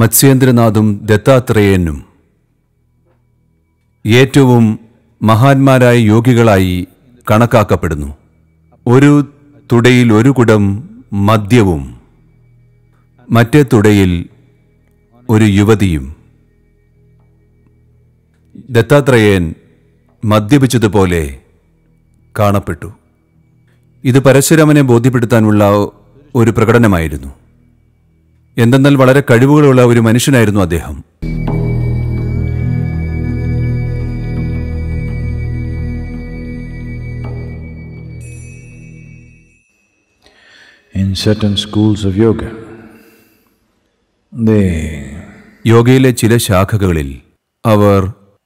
മത്സ്യേന്ദ്രനാഥും ദത്താത്രേയനും ഏറ്റവും മഹാന്മാരായ യോഗികളായി കണക്കാക്കപ്പെടുന്നു ഒരു തുടയിൽ ഒരു കുടം മദ്യവും മറ്റേ തുടയിൽ ഒരു യുവതിയും ദത്താത്രേയൻ മദ്യപിച്ചതുപോലെ കാണപ്പെട്ടു ഇത് പരശുരാമനെ ബോധ്യപ്പെടുത്താനുള്ള ഒരു പ്രകടനമായിരുന്നു എന്തെന്നാൽ വളരെ കഴിവുകളുള്ള ഒരു മനുഷ്യനായിരുന്നു അദ്ദേഹം certain schools of yoga. യോഗയിലെ ചില ശാഖകളിൽ അവർ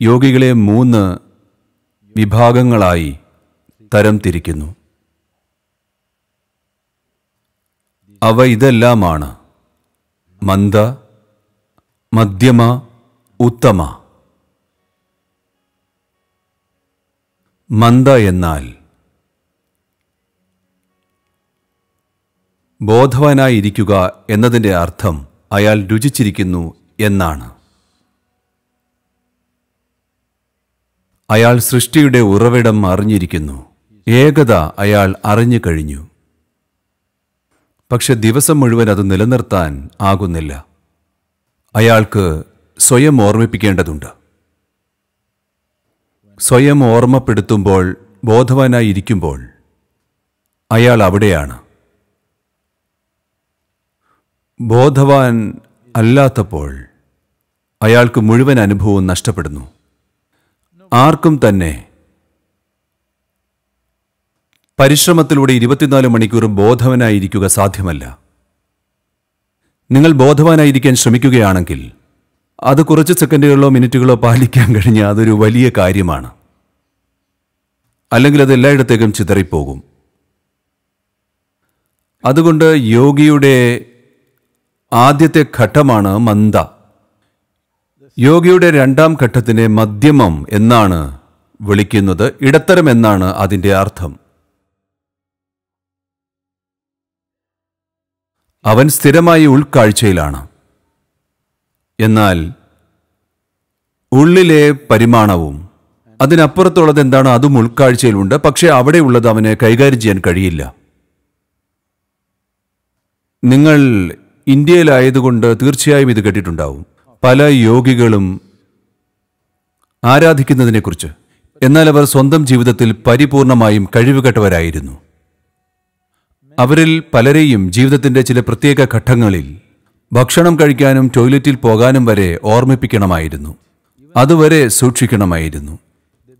യോഗികളെ മൂന്ന് വിഭാഗങ്ങളായി തരം തിരിക്കുന്നു അവ ഇതെല്ലാമാണ് മന്ദ മധ്യമ ഉത്തമ മന്ദ എന്നാൽ ബോധവാനായിരിക്കുക എന്നതിൻ്റെ അർത്ഥം അയാൾ രുചിച്ചിരിക്കുന്നു എന്നാണ് അയാൾ സൃഷ്ടിയുടെ ഉറവിടം അറിഞ്ഞിരിക്കുന്നു ഏകത അയാൾ അറിഞ്ഞു കഴിഞ്ഞു പക്ഷെ ദിവസം മുഴുവൻ അത് നിലനിർത്താൻ ആകുന്നില്ല അയാൾക്ക് സ്വയം ഓർമ്മിപ്പിക്കേണ്ടതുണ്ട് സ്വയം ഓർമ്മപ്പെടുത്തുമ്പോൾ ബോധവാനായിരിക്കുമ്പോൾ അയാൾ അവിടെയാണ് ബോധവാൻ അല്ലാത്തപ്പോൾ അയാൾക്ക് മുഴുവൻ അനുഭവവും നഷ്ടപ്പെടുന്നു ആർക്കും തന്നെ പരിശ്രമത്തിലൂടെ ഇരുപത്തിനാല് മണിക്കൂറും ബോധവനായിരിക്കുക സാധ്യമല്ല നിങ്ങൾ ബോധവാനായിരിക്കാൻ ശ്രമിക്കുകയാണെങ്കിൽ അത് കുറച്ച് സെക്കൻഡുകളിലോ മിനിറ്റുകളോ പാലിക്കാൻ കഴിഞ്ഞ അതൊരു വലിയ കാര്യമാണ് അല്ലെങ്കിൽ അത് എല്ലായിടത്തേക്കും ചിതറിപ്പോകും അതുകൊണ്ട് യോഗിയുടെ ആദ്യത്തെ ഘട്ടമാണ് മന്ദ യോഗിയുടെ രണ്ടാം ഘട്ടത്തിനെ മധ്യമം എന്നാണ് വിളിക്കുന്നത് ഇടത്തരം എന്നാണ് അതിൻ്റെ അർത്ഥം അവൻ സ്ഥിരമായി ഉൾക്കാഴ്ചയിലാണ് എന്നാൽ ഉള്ളിലെ പരിമാണവും അതിനപ്പുറത്തുള്ളത് എന്താണോ അതും ഉൾക്കാഴ്ചയിലുണ്ട് പക്ഷേ അവിടെയുള്ളത് അവന് കൈകാര്യം ചെയ്യാൻ കഴിയില്ല നിങ്ങൾ ഇന്ത്യയിലായതുകൊണ്ട് തീർച്ചയായും ഇത് കേട്ടിട്ടുണ്ടാവും പല യോഗികളും ആരാധിക്കുന്നതിനെക്കുറിച്ച് എന്നാൽ അവർ സ്വന്തം ജീവിതത്തിൽ പരിപൂർണമായും കഴിവുകെട്ടവരായിരുന്നു അവരിൽ പലരെയും ജീവിതത്തിന്റെ ചില പ്രത്യേക ഘട്ടങ്ങളിൽ ഭക്ഷണം കഴിക്കാനും ടോയ്ലറ്റിൽ പോകാനും വരെ ഓർമ്മിപ്പിക്കണമായിരുന്നു അതുവരെ സൂക്ഷിക്കണമായിരുന്നു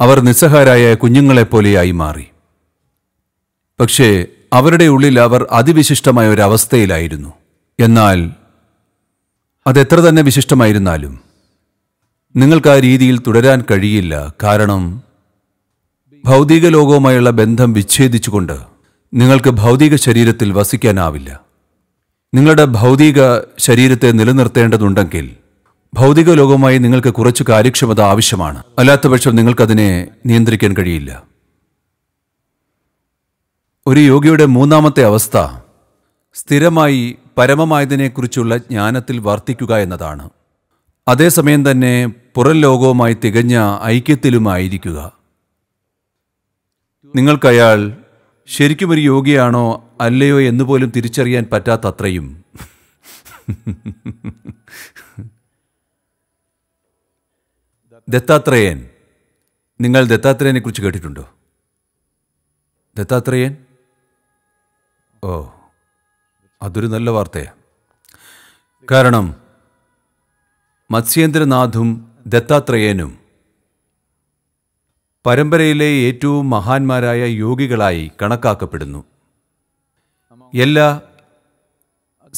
അവർ നിസ്സഹാരായ കുഞ്ഞുങ്ങളെപ്പോലെയായി മാറി പക്ഷേ അവരുടെ ഉള്ളിൽ അവർ അതിവിശിഷ്ടമായ ഒരു അവസ്ഥയിലായിരുന്നു എന്നാൽ അതെത്ര തന്നെ വിശിഷ്ടമായിരുന്നാലും നിങ്ങൾക്ക് ആ രീതിയിൽ തുടരാൻ കഴിയില്ല കാരണം ഭൗതിക ലോകവുമായുള്ള ബന്ധം വിച്ഛേദിച്ചുകൊണ്ട് നിങ്ങൾക്ക് ഭൗതിക ശരീരത്തിൽ വസിക്കാനാവില്ല നിങ്ങളുടെ ഭൗതിക ശരീരത്തെ നിലനിർത്തേണ്ടതുണ്ടെങ്കിൽ ഭൗതിക ലോകവുമായി നിങ്ങൾക്ക് കുറച്ച് കാര്യക്ഷമത ആവശ്യമാണ് അല്ലാത്തപക്ഷം നിങ്ങൾക്കതിനെ നിയന്ത്രിക്കാൻ കഴിയില്ല ഒരു യോഗിയുടെ മൂന്നാമത്തെ അവസ്ഥ സ്ഥിരമായി പരമമായതിനെക്കുറിച്ചുള്ള ജ്ഞാനത്തിൽ വർത്തിക്കുക എന്നതാണ് അതേസമയം തന്നെ പുറം ലോകവുമായി തികഞ്ഞ ഐക്യത്തിലുമായിരിക്കുക നിങ്ങൾക്കയാൾ ശരിക്കും ഒരു യോഗിയാണോ അല്ലയോ എന്ന് പോലും തിരിച്ചറിയാൻ പറ്റാത്തത്രയും ദത്താത്രേയൻ നിങ്ങൾ ദത്താത്രേയനെ കുറിച്ച് കേട്ടിട്ടുണ്ടോ ദത്താത്രേയൻ ഓ അതൊരു നല്ല വാർത്തയാണ് കാരണം മത്സ്യേന്ദ്രനാഥും ദത്താത്രേയനും പരമ്പരയിലെ ഏറ്റവും മഹാന്മാരായ യോഗികളായി കണക്കാക്കപ്പെടുന്നു എല്ലാ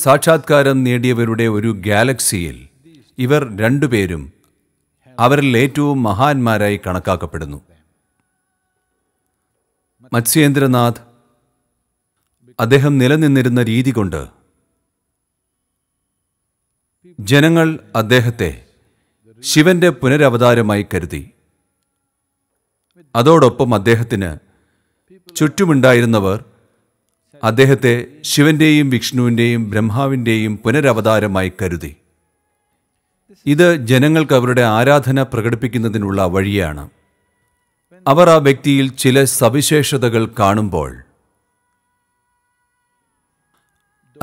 സാക്ഷാത്കാരം നേടിയവരുടെ ഒരു ഗാലക്സിയിൽ ഇവർ രണ്ടുപേരും അവരിൽ ഏറ്റവും മഹാന്മാരായി കണക്കാക്കപ്പെടുന്നു മത്സ്യേന്ദ്രനാഥ് അദ്ദേഹം നിലനിന്നിരുന്ന രീതി കൊണ്ട് ജനങ്ങൾ അദ്ദേഹത്തെ ശിവന്റെ പുനരവതാരമായി കരുതി അതോടൊപ്പം അദ്ദേഹത്തിന് ചുറ്റുമുണ്ടായിരുന്നവർ അദ്ദേഹത്തെ ശിവന്റെയും വിഷ്ണുവിൻ്റെയും ബ്രഹ്മാവിൻ്റെയും പുനരവതാരമായി കരുതി ഇത് ജനങ്ങൾക്ക് അവരുടെ ആരാധന പ്രകടിപ്പിക്കുന്നതിനുള്ള വഴിയാണ് അവർ ആ വ്യക്തിയിൽ ചില സവിശേഷതകൾ കാണുമ്പോൾ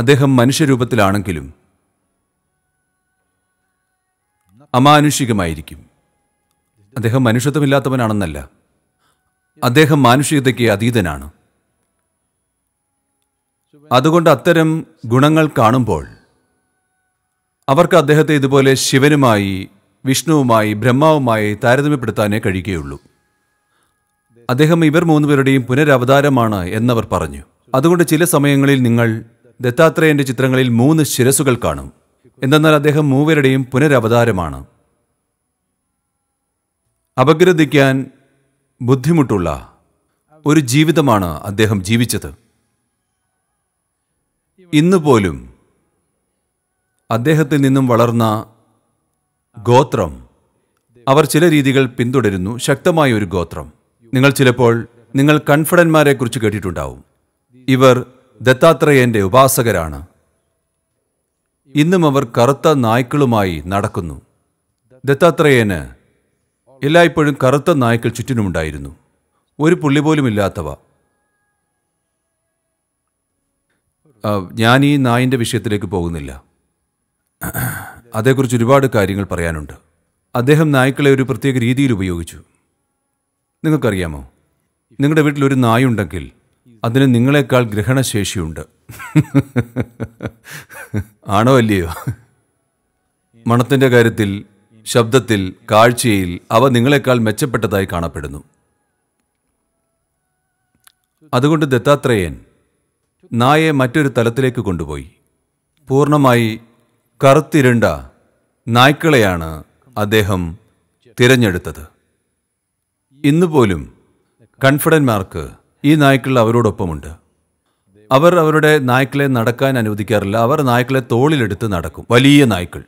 അദ്ദേഹം മനുഷ്യരൂപത്തിലാണെങ്കിലും അമാനുഷികമായിരിക്കും അദ്ദേഹം മനുഷ്യത്വമില്ലാത്തവനാണെന്നല്ല അദ്ദേഹം മാനുഷികതയ്ക്ക് അതീതനാണ് അതുകൊണ്ട് അത്തരം ഗുണങ്ങൾ കാണുമ്പോൾ അവർക്ക് അദ്ദേഹത്തെ ഇതുപോലെ ശിവനുമായി വിഷ്ണുവുമായി ബ്രഹ്മാവുമായി താരതമ്യപ്പെടുത്താനേ കഴിയുകയുള്ളൂ അദ്ദേഹം ഇവർ മൂന്നുപേരുടെയും പുനരവതാരമാണ് എന്നവർ പറഞ്ഞു അതുകൊണ്ട് ചില സമയങ്ങളിൽ നിങ്ങൾ ദത്താത്രേയന്റെ ചിത്രങ്ങളിൽ മൂന്ന് ശിരസുകൾ കാണും എന്തെന്നാൽ അദ്ദേഹം മൂവരുടെയും പുനരവതാരമാണ് അപഗ്രഥിക്കാൻ ബുദ്ധിമുട്ടുള്ള ഒരു ജീവിതമാണ് അദ്ദേഹം ജീവിച്ചത് ഇന്ന് പോലും അദ്ദേഹത്തിൽ നിന്നും വളർന്ന ഗോത്രം അവർ ചില രീതികൾ പിന്തുടരുന്നു ശക്തമായ ഒരു ഗോത്രം നിങ്ങൾ ചിലപ്പോൾ നിങ്ങൾ കുറിച്ച് കേട്ടിട്ടുണ്ടാവും ഇവർ ദത്താത്രേയന്റെ ഉപാസകരാണ് ഇന്നും അവർ കറുത്ത നായ്ക്കളുമായി നടക്കുന്നു ദത്താത്രേയന് എല്ലായ്പ്പോഴും കറുത്ത നായ്ക്കൾ ചുറ്റിനുമുണ്ടായിരുന്നു ഒരു പുള്ളി പോലും ഇല്ലാത്തവ ഞാൻ ഈ നായിൻ്റെ വിഷയത്തിലേക്ക് പോകുന്നില്ല അതേക്കുറിച്ച് ഒരുപാട് കാര്യങ്ങൾ പറയാനുണ്ട് അദ്ദേഹം നായ്ക്കളെ ഒരു പ്രത്യേക രീതിയിൽ ഉപയോഗിച്ചു നിങ്ങൾക്കറിയാമോ നിങ്ങളുടെ വീട്ടിൽ ഒരു നായുണ്ടെങ്കിൽ അതിന് നിങ്ങളെക്കാൾ ഗ്രഹണശേഷിയുണ്ട് ആണോ അല്ലയോ മണത്തിൻ്റെ കാര്യത്തിൽ ശബ്ദത്തിൽ കാഴ്ചയിൽ അവ നിങ്ങളെക്കാൾ മെച്ചപ്പെട്ടതായി കാണപ്പെടുന്നു അതുകൊണ്ട് ദത്താത്രേയൻ നായെ മറ്റൊരു തലത്തിലേക്ക് കൊണ്ടുപോയി പൂർണ്ണമായി കറുത്തിരണ്ട നായ്ക്കളെയാണ് അദ്ദേഹം തിരഞ്ഞെടുത്തത് ഇന്നുപോലും കൺഫിഡൻമാർക്ക് ഈ നായ്ക്കൾ അവരോടൊപ്പമുണ്ട് അവർ അവരുടെ നായ്ക്കളെ നടക്കാൻ അനുവദിക്കാറില്ല അവർ നായ്ക്കളെ തോളിലെടുത്ത് നടക്കും വലിയ നായ്ക്കൾ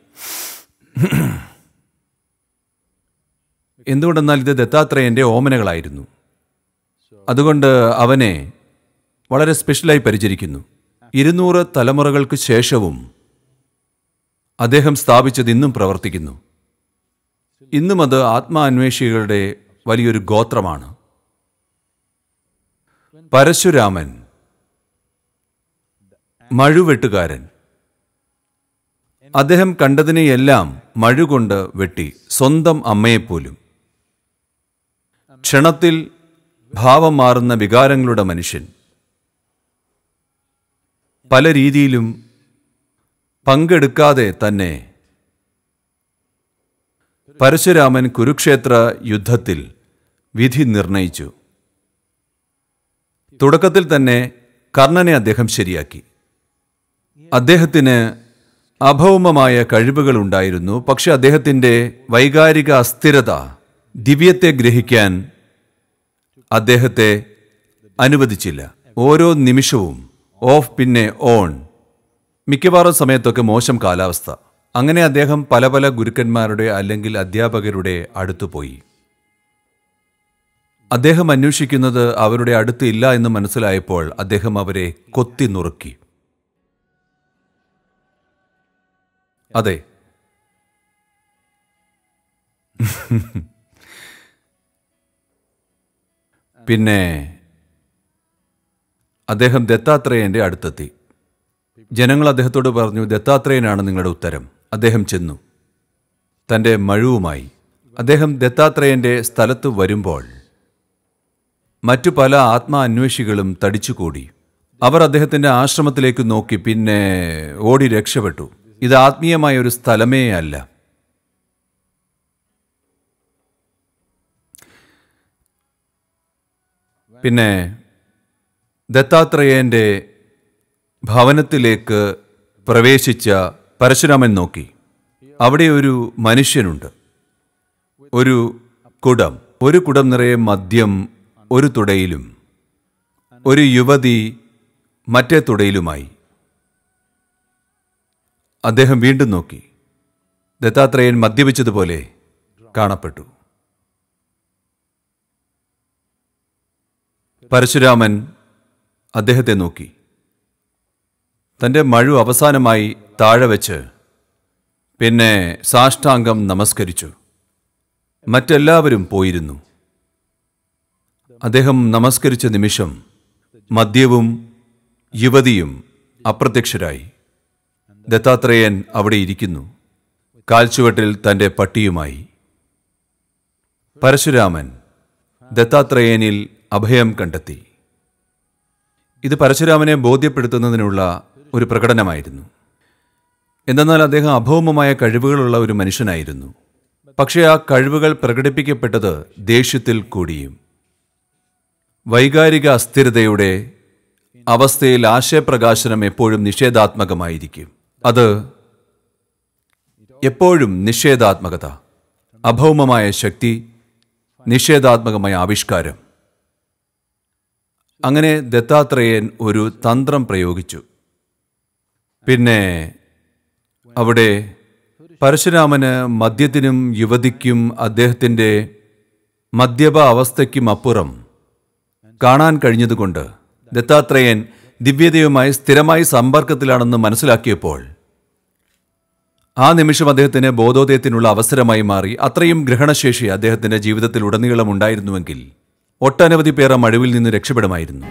എന്തുകൊണ്ടെന്നാൽ ഇത് ദത്താത്രേയൻ്റെ ഓമനകളായിരുന്നു അതുകൊണ്ട് അവനെ വളരെ സ്പെഷ്യലായി പരിചരിക്കുന്നു ഇരുന്നൂറ് തലമുറകൾക്ക് ശേഷവും അദ്ദേഹം സ്ഥാപിച്ചത് ഇന്നും പ്രവർത്തിക്കുന്നു ഇന്നും അത് ആത്മാന്വേഷികളുടെ വലിയൊരു ഗോത്രമാണ് പരശുരാമൻ മഴുവെട്ടുകാരൻ അദ്ദേഹം കണ്ടതിനെയെല്ലാം മഴുകൊണ്ട് വെട്ടി സ്വന്തം അമ്മയെപ്പോലും ക്ഷണത്തിൽ ഭാവം മാറുന്ന വികാരങ്ങളുടെ മനുഷ്യൻ പല രീതിയിലും പങ്കെടുക്കാതെ തന്നെ പരശുരാമൻ കുരുക്ഷേത്ര യുദ്ധത്തിൽ വിധി നിർണയിച്ചു തുടക്കത്തിൽ തന്നെ കർണനെ അദ്ദേഹം ശരിയാക്കി അദ്ദേഹത്തിന് അഭൗമമായ കഴിവുകളുണ്ടായിരുന്നു പക്ഷെ അദ്ദേഹത്തിൻ്റെ വൈകാരിക അസ്ഥിരത ദിവ്യത്തെ ഗ്രഹിക്കാൻ അദ്ദേഹത്തെ അനുവദിച്ചില്ല ഓരോ നിമിഷവും ഓഫ് പിന്നെ ഓൺ മിക്കവാറും സമയത്തൊക്കെ മോശം കാലാവസ്ഥ അങ്ങനെ അദ്ദേഹം പല പല ഗുരുക്കന്മാരുടെ അല്ലെങ്കിൽ അധ്യാപകരുടെ പോയി അദ്ദേഹം അന്വേഷിക്കുന്നത് അവരുടെ അടുത്ത് ഇല്ല എന്ന് മനസ്സിലായപ്പോൾ അദ്ദേഹം അവരെ കൊത്തി നുറുക്കി അതെ പിന്നെ അദ്ദേഹം ദത്താത്രേയൻ്റെ അടുത്തെത്തി ജനങ്ങൾ അദ്ദേഹത്തോട് പറഞ്ഞു ദത്താത്രേയനാണ് നിങ്ങളുടെ ഉത്തരം അദ്ദേഹം ചെന്നു തൻ്റെ മഴുവുമായി അദ്ദേഹം ദത്താത്രേയൻ്റെ സ്ഥലത്ത് വരുമ്പോൾ മറ്റു പല ആത്മാ അന്വേഷികളും തടിച്ചുകൂടി അവർ അദ്ദേഹത്തിൻ്റെ ആശ്രമത്തിലേക്ക് നോക്കി പിന്നെ ഓടി രക്ഷപ്പെട്ടു ഇത് ആത്മീയമായ ഒരു സ്ഥലമേ അല്ല പിന്നെ ദത്താത്രേയൻ്റെ ഭവനത്തിലേക്ക് പ്രവേശിച്ച പരശുരാമൻ നോക്കി അവിടെ ഒരു മനുഷ്യനുണ്ട് ഒരു കുടം ഒരു കുടം നിറയെ മദ്യം ഒരു തുടയിലും ഒരു യുവതി മറ്റേ തുടയിലുമായി അദ്ദേഹം വീണ്ടും നോക്കി ദത്താത്രേയൻ മദ്യപിച്ചതുപോലെ കാണപ്പെട്ടു പരശുരാമൻ അദ്ദേഹത്തെ നോക്കി തൻ്റെ മഴു അവസാനമായി താഴെ വെച്ച് പിന്നെ സാഷ്ടാംഗം നമസ്കരിച്ചു മറ്റെല്ലാവരും പോയിരുന്നു അദ്ദേഹം നമസ്കരിച്ച നിമിഷം മദ്യവും യുവതിയും അപ്രത്യക്ഷരായി ദത്താത്രേയൻ അവിടെ ഇരിക്കുന്നു കാൽച്ചുവട്ടിൽ തൻ്റെ പട്ടിയുമായി പരശുരാമൻ ദത്താത്രേയനിൽ അഭയം കണ്ടെത്തി ഇത് പരശുരാമനെ ബോധ്യപ്പെടുത്തുന്നതിനുള്ള ഒരു പ്രകടനമായിരുന്നു എന്തെന്നാൽ അദ്ദേഹം അഭൗമമായ കഴിവുകളുള്ള ഒരു മനുഷ്യനായിരുന്നു പക്ഷേ ആ കഴിവുകൾ പ്രകടിപ്പിക്കപ്പെട്ടത് ദേഷ്യത്തിൽ കൂടിയും വൈകാരിക അസ്ഥിരതയുടെ അവസ്ഥയിൽ ആശയപ്രകാശനം എപ്പോഴും നിഷേധാത്മകമായിരിക്കും അത് എപ്പോഴും നിഷേധാത്മകത അഭൗമമായ ശക്തി നിഷേധാത്മകമായ ആവിഷ്കാരം അങ്ങനെ ദത്താത്രേയൻ ഒരു തന്ത്രം പ്രയോഗിച്ചു പിന്നെ അവിടെ പരശുരാമന് മദ്യത്തിനും യുവതിക്കും അദ്ദേഹത്തിൻ്റെ മദ്യപ അവസ്ഥയ്ക്കും അപ്പുറം കാണാൻ കഴിഞ്ഞതുകൊണ്ട് ദത്താത്രേയൻ ദിവ്യതയുമായി സ്ഥിരമായി സമ്പർക്കത്തിലാണെന്ന് മനസ്സിലാക്കിയപ്പോൾ ആ നിമിഷം അദ്ദേഹത്തിന് ബോധോദയത്തിനുള്ള അവസരമായി മാറി അത്രയും ഗ്രഹണശേഷി അദ്ദേഹത്തിൻ്റെ ജീവിതത്തിൽ ഉടനീളം ഉണ്ടായിരുന്നുവെങ്കിൽ ഒട്ടനവധി പേർ ആ മഴവിൽ നിന്ന് രക്ഷപ്പെടുമായിരുന്നു